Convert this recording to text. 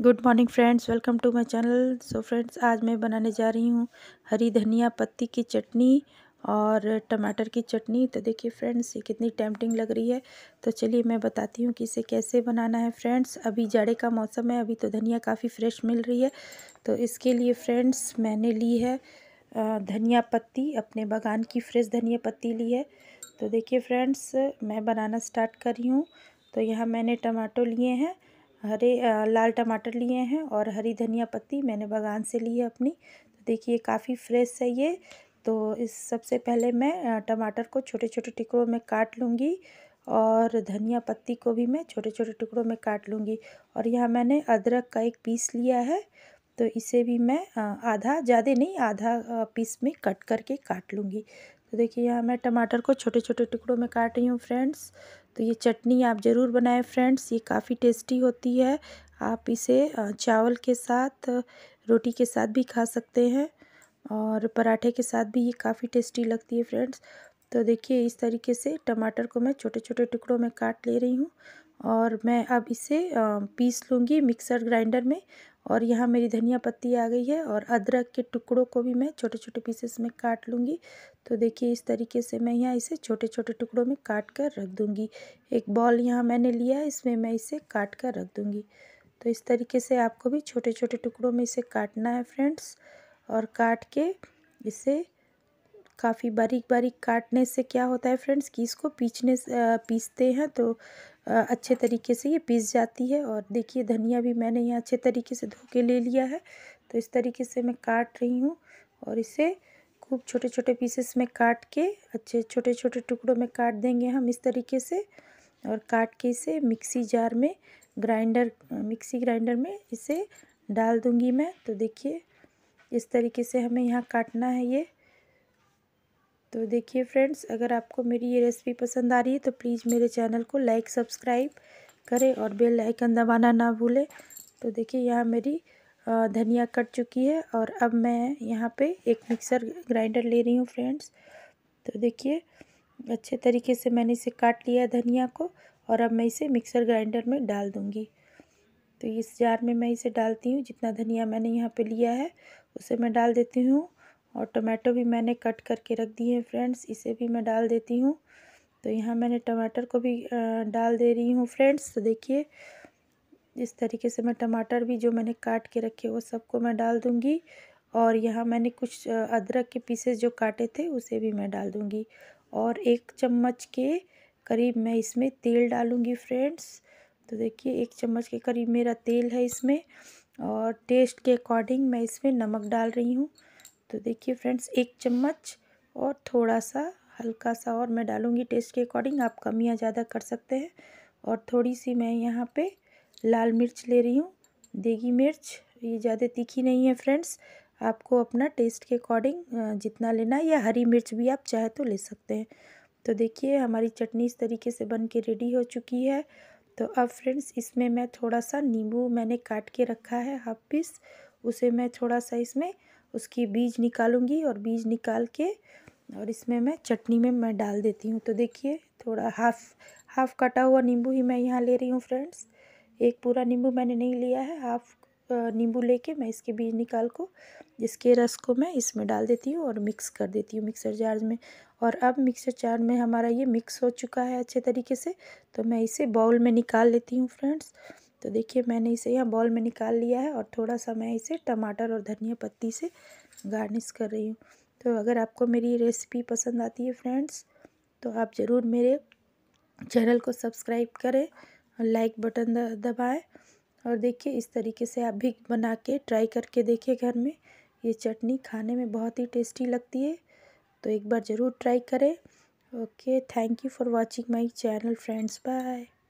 good morning friends welcome to my channel so friends आज मैं बनाने जा रही हूँ हरी धनिया पत्ती की चटनी और टमाटर की चटनी तो देखिए फ्रेंड्स ये कितनी टेम्पटिंग लग रही है तो चलिए मैं बताती हूँ कि इसे कैसे बनाना है फ्रेंड्स अभी जाड़े का मौसम है अभी तो धनिया काफ़ी फ्रेश मिल रही है तो इसके लिए फ्रेंड्स मैंने ली है धनिया पत्ती अपने बागान की फ्रेश धनिया पत्ती ली है तो देखिए फ्रेंड्स मैं बनाना स्टार्ट कर रही हूँ तो यहाँ मैंने टमाटो लिए हैं हरे लाल टमाटर लिए हैं और हरी धनिया पत्ती मैंने बागान से ली है अपनी तो देखिए काफ़ी फ्रेश है ये तो इस सबसे पहले मैं टमाटर को छोटे छोटे टुकड़ों में काट लूँगी और धनिया पत्ती को भी मैं छोटे छोटे टुकड़ों में काट लूँगी और यहाँ मैंने अदरक का एक पीस लिया है तो इसे भी मैं आधा ज़्यादा नहीं आधा पीस में कट करके काट लूँगी तो देखिए यहाँ मैं टमाटर को छोटे छोटे टुकड़ों में काट रही हूँ फ्रेंड्स तो ये चटनी आप ज़रूर बनाएं फ्रेंड्स ये काफ़ी टेस्टी होती है आप इसे चावल के साथ रोटी के साथ भी खा सकते हैं और पराठे के साथ भी ये काफ़ी टेस्टी लगती है फ्रेंड्स तो देखिए इस तरीके से टमाटर को मैं छोटे छोटे टुकड़ों में काट ले रही हूँ और मैं अब इसे पीस लूँगी मिक्सर ग्राइंडर में और यहाँ मेरी धनिया पत्ती आ गई है और अदरक के टुकड़ों को भी मैं छोटे छोटे पीसेस में काट लूँगी तो देखिए इस तरीके से मैं यहाँ इसे छोटे छोटे टुकड़ों में काट कर रख दूँगी एक बॉल यहाँ मैंने लिया है इसमें मैं इसे काट कर रख दूँगी तो इस तरीके से आपको भी छोटे छोटे टुकड़ों में इसे काटना है फ्रेंड्स और काट के इसे काफ़ी बारीक बारीक काटने से क्या होता है फ्रेंड्स कि इसको पीसने पीसते हैं तो अच्छे तरीके से ये पीस जाती है और देखिए धनिया भी मैंने यहाँ अच्छे तरीके से धो के ले लिया है तो इस तरीके से मैं काट रही हूँ और इसे खूब छोटे छोटे पीसेस में काट के अच्छे छोटे छोटे टुकड़ों में काट देंगे हम इस तरीके से और काट के इसे मिक्सी जार में ग्राइंडर मिक्सी ग्राइंडर में इसे डाल दूंगी मैं तो देखिए इस तरीके से हमें यहाँ काटना है ये तो देखिए फ्रेंड्स अगर आपको मेरी ये रेसिपी पसंद आ रही है तो प्लीज़ मेरे चैनल को लाइक सब्सक्राइब करें और बेल आइकन दबाना ना भूलें तो देखिए यहाँ मेरी धनिया कट चुकी है और अब मैं यहाँ पे एक मिक्सर ग्राइंडर ले रही हूँ फ्रेंड्स तो देखिए अच्छे तरीके से मैंने इसे काट लिया धनिया को और अब मैं इसे मिक्सर ग्राइंडर में डाल दूँगी तो इस जार में मैं इसे डालती हूँ जितना धनिया मैंने यहाँ पर लिया है उसे मैं डाल देती हूँ और टमाटो भी मैंने कट करके रख दिए हैं फ्रेंड्स इसे भी मैं डाल देती हूँ तो यहाँ मैंने टमाटर को भी डाल दे रही हूँ फ्रेंड्स तो देखिए इस तरीके से मैं टमाटर भी जो मैंने काट के रखे वो सबको मैं डाल दूँगी और यहाँ मैंने कुछ अदरक के पीसेस जो काटे थे उसे भी मैं डाल दूँगी और एक चम्मच के करीब मैं इसमें तेल डालूँगी फ्रेंड्स तो देखिए एक चम्मच के करीब मेरा तेल है इसमें और टेस्ट के अकॉर्डिंग मैं इसमें नमक डाल रही हूँ तो देखिए फ्रेंड्स एक चम्मच और थोड़ा सा हल्का सा और मैं डालूँगी टेस्ट के अकॉर्डिंग आप कम या ज़्यादा कर सकते हैं और थोड़ी सी मैं यहाँ पे लाल मिर्च ले रही हूँ देगी मिर्च ये ज़्यादा तीखी नहीं है फ्रेंड्स आपको अपना टेस्ट के अकॉर्डिंग जितना लेना है या हरी मिर्च भी आप चाहे तो ले सकते हैं तो देखिए हमारी चटनी इस तरीके से बन के रेडी हो चुकी है तो अब फ्रेंड्स इसमें मैं थोड़ा सा नींबू मैंने काट के रखा है हाफ पीस उसे मैं थोड़ा सा इसमें उसकी बीज निकालूंगी और बीज निकाल के और इसमें मैं चटनी में मैं डाल देती हूँ तो देखिए थोड़ा हाफ़ हाफ़ कटा हुआ नींबू ही मैं यहाँ ले रही हूँ फ्रेंड्स एक पूरा नींबू मैंने नहीं लिया है हाफ़ नींबू लेके मैं इसके बीज निकाल को इसके रस को मैं इसमें डाल देती हूँ और मिक्स कर देती हूँ मिक्सर जार में और अब मिक्सर जार में हमारा ये मिक्स हो चुका है अच्छे तरीके से तो मैं इसे बाउल में निकाल लेती हूँ फ्रेंड्स तो देखिए मैंने इसे यहाँ बॉल में निकाल लिया है और थोड़ा सा मैं इसे टमाटर और धनिया पत्ती से गार्निश कर रही हूँ तो अगर आपको मेरी रेसिपी पसंद आती है फ्रेंड्स तो आप ज़रूर मेरे चैनल को सब्सक्राइब करें और लाइक बटन दबाएं और देखिए इस तरीके से आप भी बना के ट्राई करके देखिए घर में ये चटनी खाने में बहुत ही टेस्टी लगती है तो एक बार ज़रूर ट्राई करें okay thank you for watching my channel friends bye